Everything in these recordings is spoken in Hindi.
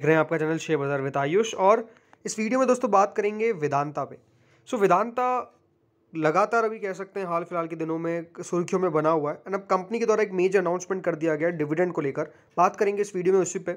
देख रहे हैं आपका channel share Bazaar with Ayush और इस वीडियो में दोस्तों बात करेंगे वेदांता पे सो so, वेदांता लगातार अभी कह सकते हैं हाल फिलहाल के दिनों में सुर्खियों में बना हुआ है एंड अब कंपनी के द्वारा एक मेजर अनाउंसमेंट कर दिया गया डिविडेंड को लेकर बात करेंगे इस वीडियो में उसी पे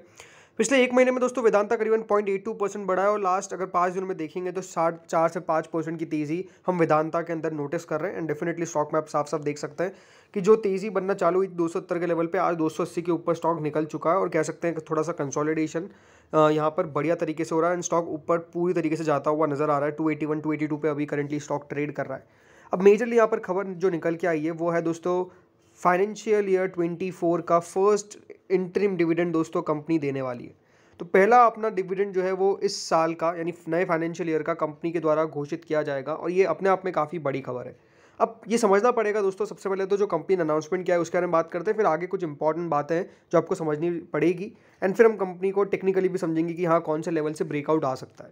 पिछले एक महीने में दोस्तों वेदांता करीबन पॉइंट एट टू परसेंट बढ़ा है और लास्ट अगर पाँच दिन में देखेंगे तो साठ चार से पाँच परसेंट की तेज़ी हम वेदांता के अंदर नोटिस कर रहे हैं एंड डेफिनेटली स्टॉक में आप साफ साफ देख सकते हैं कि जो तेज़ी बनना चालू हुई दो के लेवल पर आज दो के ऊपर स्टॉक निकल चुका है और कह सकते हैं थोड़ा सा कंसोलिडेशन यहाँ पर बढ़िया तरीके से हो रहा है एंड स्टॉक ऊपर पूरी तरीके से जाता हुआ नज़र आ रहा है two eighty one two eighty two अभी करेंटली स्टॉक ट्रेड कर रहा है अब मेजरली यहाँ पर खबर जो निकल के आई है वो है दोस्तों फाइनेंशियल ईयर 24 का फर्स्ट इंटरिम डिविडेंड दोस्तों कंपनी देने वाली है तो पहला अपना डिविडेंड जो है वो इस साल का यानी नए फाइनेंशियल ईयर का कंपनी के द्वारा घोषित किया जाएगा और ये अपने आप में काफ़ी बड़ी खबर है अब ये समझना पड़ेगा दोस्तों सबसे पहले तो जो कंपनी ने अनाउंसमेंट किया है उसके बारे में बात करते हैं फिर आगे कुछ इंपॉर्टेंट बातें हैं जो आपको समझनी पड़ेगी एंड फिर हम कंपनी को टेक्निकली भी समझेंगे कि हाँ कौन से लेवल से ब्रेकआउट आ सकता है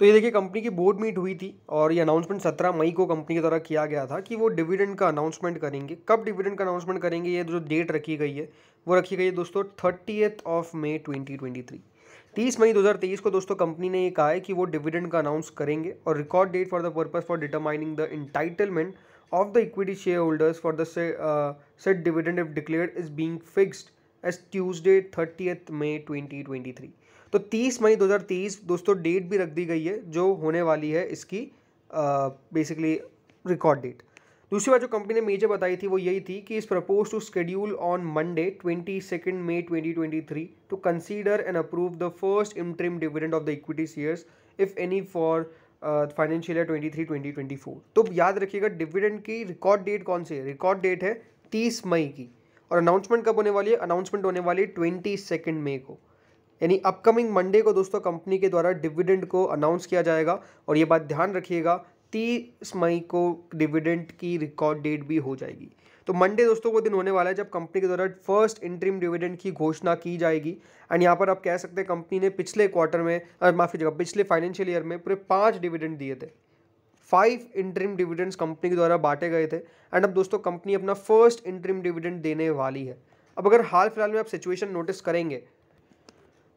तो ये देखिए कंपनी की बोर्ड मीट हुई थी और ये अनाउंसमेंट सत्रह मई को कंपनी के द्वारा किया गया था कि वो डिविडेंड का अनाउंसमेंट करेंगे कब डिविडेंड का अनाउंसमेंट करेंगे ये जो डेट रखी गई है वो रखी गई है दोस्तों thirtieth of May twenty twenty three तीस मई 2023 को दोस्तों कंपनी ने ये कहा है कि वो डिविडेंड का अनाउंस करेंगे और record date for the purpose for determining the entitlement of the equity share holders for the set dividend if declare is being fixed as Tuesday thirtieth May 2023 तो 30 मई 2030 दोस्तों डेट भी रख दी गई है जो होने वाली है इसकी बेसिकली रिकॉर्ड डेट दूसरी बात जो कंपनी ने मेजर बताई थी वो यही थी कि इस propose to schedule on Monday twenty second मई twenty twenty three to consider and approve the first interim dividend of the equity shares if any for financial year twenty three twenty twenty four तो याद रखिएगा डिविडेंड की रिकॉर्ड डेट कौन सी है रिकॉर्ड डेट है तीस मई की और अनाउंसमेंट कब होने वाली है अनाउंसमेंट होने वाली है ट्वेंटी सेकेंड मे को यानी अपकमिंग मंडे को दोस्तों कंपनी के द्वारा डिविडेंड को अनाउंस किया जाएगा और ये बात ध्यान रखिएगा तीस मई को डिविडेंड की रिकॉर्ड डेट भी हो जाएगी तो मंडे दोस्तों वो दिन होने वाला है जब कंपनी के द्वारा फर्स्ट इंट्रीम डिविडेंड की घोषणा की जाएगी एंड यहाँ पर आप कह सकते हैं कंपनी ने पिछले क्वार्टर में माफी जगह पिछले फाइनेंशियल ईयर में पूरे पाँच डिविडेंड दिए थे फाइव इंट्रीम डिविडेंड्स कंपनी के द्वारा बांटे गए थे एंड अब दोस्तों कंपनी अपना फर्स्ट इंट्रीम डिविडेंड देने वाली है अब अगर हाल फिलहाल में आप सिचुएशन नोटिस करेंगे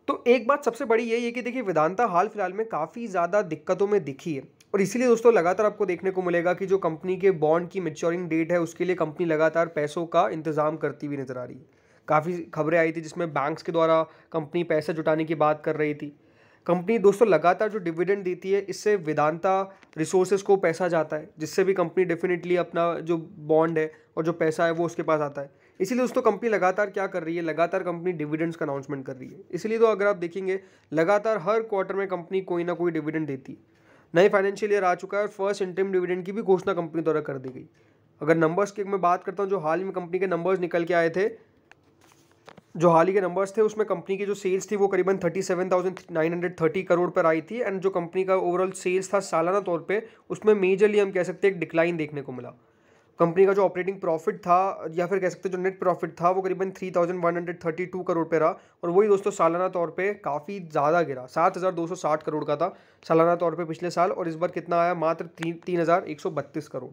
तो एक बात सबसे बड़ी यही है कि देखिए वेदांता हाल फिलहाल में काफ़ी ज़्यादा दिक्कतों में दिखी है और इसीलिए दोस्तों लगातार आपको देखने को मिलेगा कि जो कंपनी के बॉन्ड की मेच्योरिंग डेट है उसके लिए कंपनी लगातार पैसों का इंतज़ाम करती हुई नज़र आ रही है काफ़ी खबरें आई थी जिसमें बैंक्स के द्वारा कंपनी पैसा जुटाने की बात कर रही थी कंपनी दोस्तों लगातार जो डिविडेंड देती है इससे वेदांता रिसोर्सेज को पैसा जाता है जिससे भी कंपनी डेफिनेटली अपना जो बॉन्ड है और जो पैसा है वो उसके पास आता है इसीलिए दोस्तों कंपनी लगातार क्या कर रही है लगातार कंपनी डिविडेंड्स का अनाउंसमेंट कर रही है इसलिए तो अगर आप देखेंगे लगातार हर क्वार्टर में कंपनी कोई ना कोई डिविडेंड देती है नए फाइनेंशियल ईयर आ चुका है और फर्स्ट इंटरम डिविडेंड की भी घोषणा कंपनी द्वारा कर दी गई अगर नंबर्स की मैं बात करता हूँ जो हाल ही में कंपनी के नंबर्स निकल के आए थे जो हाल ही के नंबर्स थे उसमें कंपनी की जो सेल्स थी वो करीबन thirty seven thousand nine hundred thirty crore पर आई थी एंड जो कंपनी का ओवरऑल सेल्स था सालाना तौर पे उसमें मेजरली हम कह सकते हैं एक डिक्लाइन देखने को मिला कंपनी का जो ऑपरेटिंग प्रॉफिट था या फिर कह सकते जो नेट प्रॉफिट था वो करीबन three thousand one hundred thirty two crore पे रहा और वही दोस्तों सालाना तौर पे काफ़ी ज़्यादा गिरा सात हज़ार दो सौ साठ करोड़ का था सालाना तौर पे पिछले साल और इस बार कितना आया मात्र तीन तीन हज़ार एक सौ बत्तीस करोड़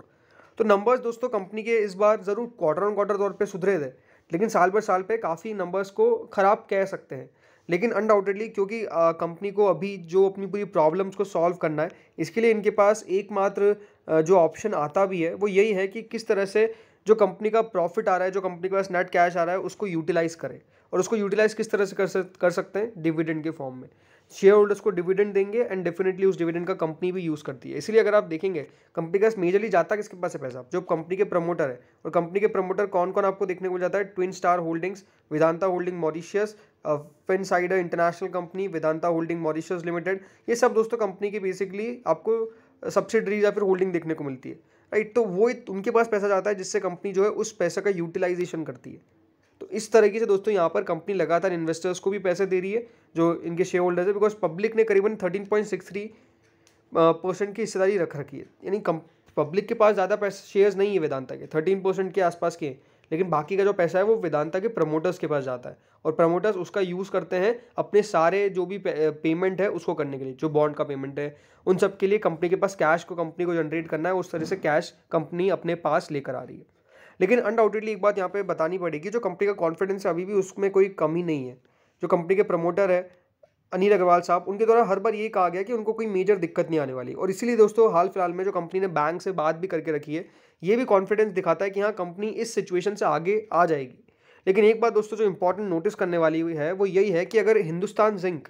तो नंबर्स दोस्तों कंपनी के इस बार ज़रूर क्वार्टर ऑन क्वार्टर तौर पर सुधरे थे लेकिन साल भर साल पर काफ़ी नंबर्स को ख़राब कह सकते हैं लेकिन अनडाउटेडली क्योंकि कंपनी को अभी जो अपनी पूरी प्रॉब्लम्स को सॉल्व करना है इसके लिए इनके पास एकमात्र जो ऑप्शन आता भी है वो यही है कि किस तरह से जो कंपनी का प्रॉफिट आ रहा है जो कंपनी के पास नेट कैश आ रहा है उसको यूटिलाइज़ करें और उसको यूटिलाइज़ किस तरह से कर कर सकते हैं डिविडेंड के फॉर्म में शेयर होल्डर्स को डिविडेंड देंगे एंड डेफिनेटली उस डिविडेंड का कंपनी भी यूज़ करती है इसलिए अगर आप देखेंगे कंपनी का मेजरली जाता किसके पास है पैसा जो कंपनी के प्रमोटर है और कंपनी के प्रमोटर कौन कौन आपको देखने को जाता है twin star holdings Vedanta holding Mauritius Finsider international company Vedanta holding Mauritius limited ये सब दोस्तों कंपनी की बेसिकली आपको सब्सिडरीज या फिर होल्डिंग देखने को मिलती है राइट तो वो उनके पास पैसा जाता है जिससे कंपनी जो है उस पैसे का यूटिलाइजेशन करती है तो इस तरीके से दोस्तों यहाँ पर कंपनी लगातार इन्वेस्टर्स को भी पैसे दे रही है जो इनके शेयर होल्डर्स है बिकॉज पब्लिक ने करीबन thirteen point six three percent की हिस्सेदारी रख रखी है यानी पब्लिक के पास ज़्यादा पैसे शेयर्स नहीं है वेदांता के थर्टीन परसेंट के आसपास के हैं लेकिन बाकी का जो पैसा है वो वेदांता के प्रमोटर्स के पास जाता है और प्रमोटर्स उसका यूज़ करते हैं अपने सारे जो भी पेमेंट है उसको करने के लिए जो बॉन्ड का पेमेंट है उन सब के लिए कंपनी के पास कैश को कंपनी को जनरेट करना है उस तरह से कैश कंपनी अपने पास लेकर आ रही है लेकिन अनडाउटेडली एक बात यहाँ पे बतानी पड़ेगी जो कंपनी का कॉन्फिडेंस है अभी भी उसमें कोई कमी नहीं है जो कंपनी के प्रमोटर है अनिल अग्रवाल साहब उनके द्वारा हर बार ये कहा गया कि उनको कोई मेजर दिक्कत नहीं आने वाली और इसीलिए दोस्तों हाल फिलहाल में जो कंपनी ने बैंक से बात भी करके रखी है ये भी कॉन्फिडेंस दिखाता है कि हाँ कंपनी इस सिचुएशन से आगे आ जाएगी लेकिन एक बात दोस्तों जो इंपॉर्टेंट नोटिस करने वाली हुई है वो यही है कि अगर हिंदुस्तान जिंक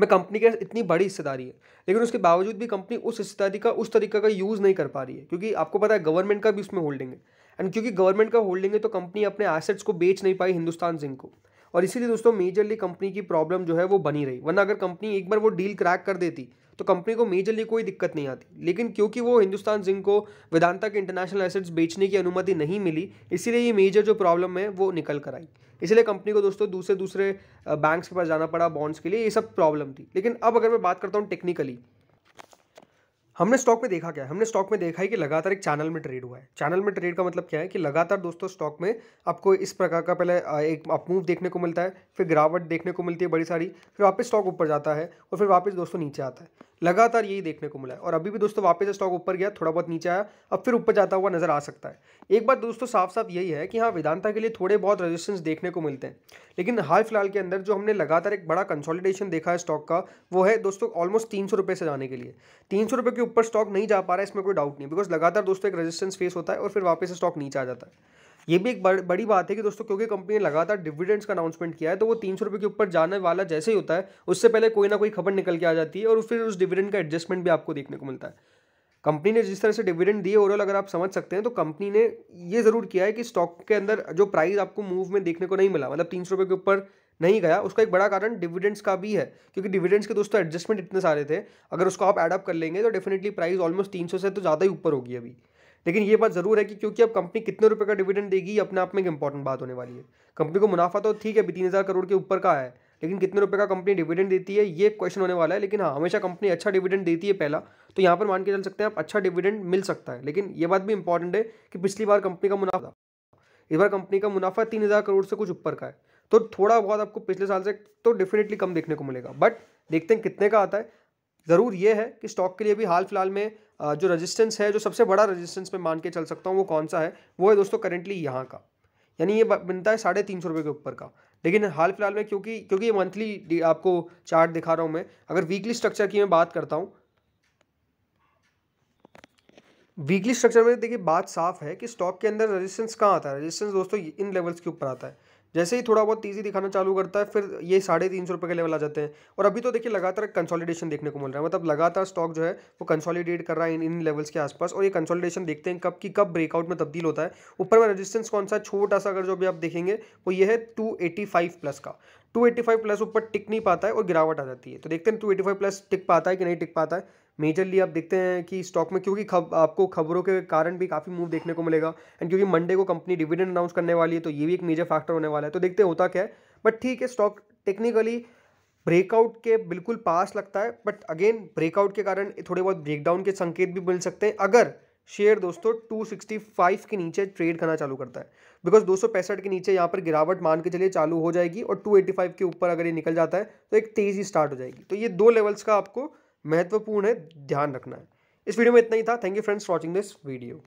में कंपनी के इतनी बड़ी हिस्सेदारी है लेकिन उसके बावजूद भी कंपनी उस हिस्सेदारी का उस तरीका का यूज़ नहीं कर पा रही है क्योंकि आपको पता है गवर्नमेंट का भी उसमें होल्डिंग है एंड क्योंकि गवर्नमेंट का होल्डिंग है तो कंपनी अपने एसेट्स को बेच नहीं पाई हिंदुस्तान जिंक को और इसीलिए दोस्तों मेजरली कंपनी की प्रॉब्लम जो है वो बनी रही वरना अगर कंपनी एक बार वो डील क्रैक कर देती तो कंपनी को मेजरली कोई दिक्कत नहीं आती लेकिन क्योंकि वो हिंदुस्तान जिंक को वेदांता के इंटरनेशनल एसेट्स बेचने की अनुमति नहीं मिली इसीलिए ये मेजर जो प्रॉब्लम है वो निकल कर आई इसलिए कंपनी को दोस्तों दूसरे दूसरे बैंक्स के पास जाना पड़ा बॉन्ड्स के लिए ये सब प्रॉब्लम थी लेकिन अब अगर मैं बात करता हूँ टेक्निकली हमने स्टॉक में देखा क्या है हमने स्टॉक में देखा है कि लगातार एक चैनल में ट्रेड हुआ है चैनल में ट्रेड का मतलब क्या है कि लगातार दोस्तों स्टॉक में आपको इस प्रकार का पहले एक अपमूव देखने को मिलता है फिर गिरावट देखने को मिलती है बड़ी सारी फिर वापस स्टॉक ऊपर जाता है और फिर वापस दोस्तों नीचे आता है लगातार यही देखने को मिला है और अभी भी दोस्तों वापस स्टॉक ऊपर गया थोड़ा बहुत नीचे आया अब फिर ऊपर जाता हुआ नजर आ सकता है एक बात दोस्तों साफ साफ यही है कि हाँ वेदांता के लिए थोड़े बहुत रेजिस्टेंस देखने को मिलते हैं लेकिन हाल फिलहाल के अंदर जो हमने लगातार एक बड़ा कंसोलिडेशन देखा है स्टॉक का वो है दोस्तों ऑलमोस्ट तीन सौ से जाने के लिए तीन सौ के ऊपर स्टॉक नहीं जा पा रहा है इसमें कोई डाउट नहीं बिकॉज लगातार दोस्तों एक रजिस्टेंस फेस होता है और फिर वापस स्टॉक नीचे आ जाता है ये भी एक बड़, बड़ी बात है कि दोस्तों क्योंकि कंपनी ने लगातार डिविडेंड्स का अनाउंसमेंट किया है तो वो तीन सौ रुपये के ऊपर जाने वाला जैसे ही होता है उससे पहले कोई ना कोई खबर निकल के आ जाती है और फिर उस डिविडेंड का एडजस्टमेंट भी आपको देखने को मिलता है कंपनी ने जिस तरह से डिविडेंड दिए ओवरऑल अगर आप समझ सकते हैं तो कंपनी ने ये ज़रूर किया है कि स्टॉक के अंदर जो प्राइस आपको मूव में देखने को नहीं मिला मतलब तीन सौ रुपये के ऊपर नहीं गया उसका एक बड़ा कारण डिविडेंड्स का भी है क्योंकि डिविडेंड्स के दोस्तों एडजस्टमेंट इतने सारे थे अगर उसको आप एडअप कर लेंगे तो डेफिनेटली प्राइस ऑलमोस्ट तीन सौ से तो ज़्यादा ही ऊपर होगी अभी लेकिन ये बात ज़रूर है कि क्योंकि अब कंपनी कितने रुपये का डिविडेंड देगी अपने आप में एक इंपॉर्टेंट बात होने वाली है कंपनी को मुनाफा तो ठीक है अभी तीन हज़ार करोड़ के ऊपर का है लेकिन कितने रुपए का कंपनी डिविडेंड देती है ये क्वेश्चन होने वाला है लेकिन हाँ हमेशा कंपनी अच्छा डिविडेंड देती है पहला तो यहाँ पर मान के चल सकते हैं आप अच्छा डिविडेंड मिल सकता है लेकिन ये बात भी इंपॉर्टेंट है कि पिछली बार कंपनी का मुनाफा इस बार कंपनी का मुनाफा तीन हज़ार करोड़ से कुछ ऊपर का है तो थोड़ा बहुत आपको पिछले साल से तो डेफिनेटली कम देखने को मिलेगा बट देखते हैं कितने का आता है ज़रूर ये है कि स्टॉक के लिए भी हाल फिलहाल में जो रजिस्टेंस है जो सबसे बड़ा रजिस्टेंस मैं मान के चल सकता हूँ वो कौन सा है वो है दोस्तों करेंटली यहाँ का यानी ये बनता है साढ़े तीन सौ रुपये के ऊपर का लेकिन हाल फिलहाल में क्योंकि क्योंकि ये मंथली आपको चार्ट दिखा रहा हूँ मैं अगर वीकली स्ट्रक्चर की मैं बात करता हूँ वीकली स्ट्रक्चर में देखिए बात साफ है कि स्टॉक के अंदर रेजिस्टेंस कहाँ आता है रेजिस्टेंस दोस्तों इन लेवल्स के ऊपर आता है जैसे ही थोड़ा बहुत तेज़ी दिखाना चालू करता है फिर ये साढ़े तीन सौ रुपये के लेवल आ जाते हैं और अभी तो देखिए लगातार कंसोलिडेशन देखने को मिल रहा है मतलब लगातार स्टॉक जो है वो कंसोलिडेट कर रहा है इन इन लेवल्स के आसपास और ये कंसोलिडेशन देखते हैं कब की कब ब्रेकआउट में तब्दील होता है ऊपर में रजिस्टेंस कौन सा छोटा सा अगर जो भी आप देखेंगे वो ये है टू प्लस का 285 प्लस ऊपर टिक नहीं पाता है और गिरावट आ जाती है तो देखते हैं 285 प्लस टिक पाता है कि नहीं टिक पाता है मेजरली आप देखते हैं कि स्टॉक में क्योंकि खब आपको खबरों के कारण भी काफ़ी मूव देखने को मिलेगा एंड क्योंकि मंडे को कंपनी डिविडेंड अनाउंस करने वाली है तो ये भी एक मेजर फैक्टर होने वाला है तो देखते हैं होता क्या है बट ठीक है स्टॉक टेक्निकली ब्रेकआउट के बिल्कुल पास लगता है बट अगेन ब्रेकआउट के कारण थोड़े बहुत ब्रेकडाउन के संकेत भी मिल सकते हैं अगर शेयर दोस्तों 265 के नीचे ट्रेड करना चालू करता है बिकॉज दो के नीचे यहाँ पर गिरावट मान के चलिए चालू हो जाएगी और 285 के ऊपर अगर ये निकल जाता है तो एक तेज़ी स्टार्ट हो जाएगी तो ये दो लेवल्स का आपको महत्वपूर्ण है ध्यान रखना है इस वीडियो में इतना ही था thank you friends watching this video